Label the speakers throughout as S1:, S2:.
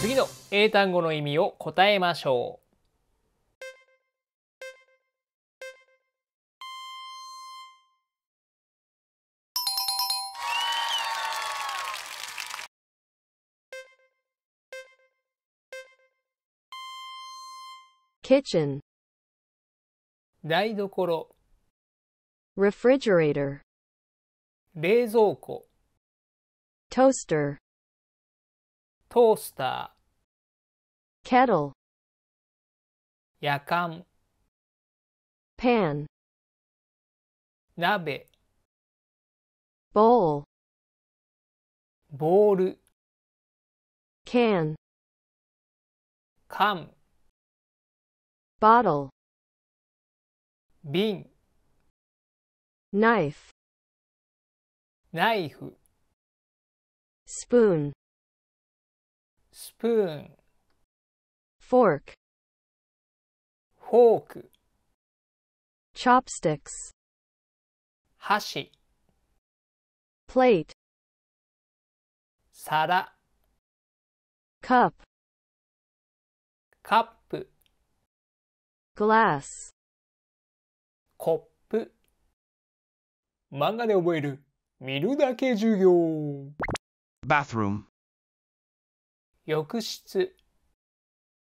S1: 次の英単語の意味を答えましょう kitchen 台所 refrigerator 冷蔵庫 toaster トースター kettle やかん pan 鍋 bowl ボール can 缶 bottle 瓶 knife ナイフ spoon スプーンフォークフォーク chopsticks 箸 plate 皿 cup カップ glass コップ漫画で覚える見るだけ授業 bathroom 浴室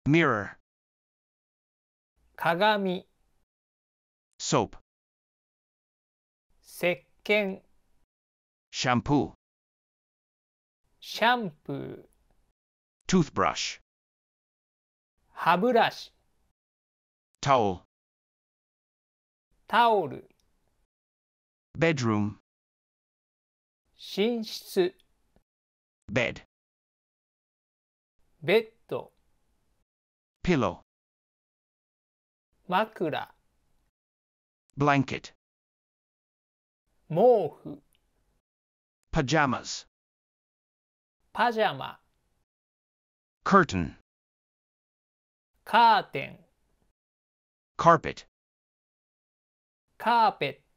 S1: mirror 鏡 soap 石鹸 shampoo シャンプー toothbrush 歯ブラシ towel タオル bedroom 寝室 bed ベッド。ピロー。マクラ。ブランケット。毛布。パジャマスパジャマ。カーテン。カーテン。カーペット。カーペット。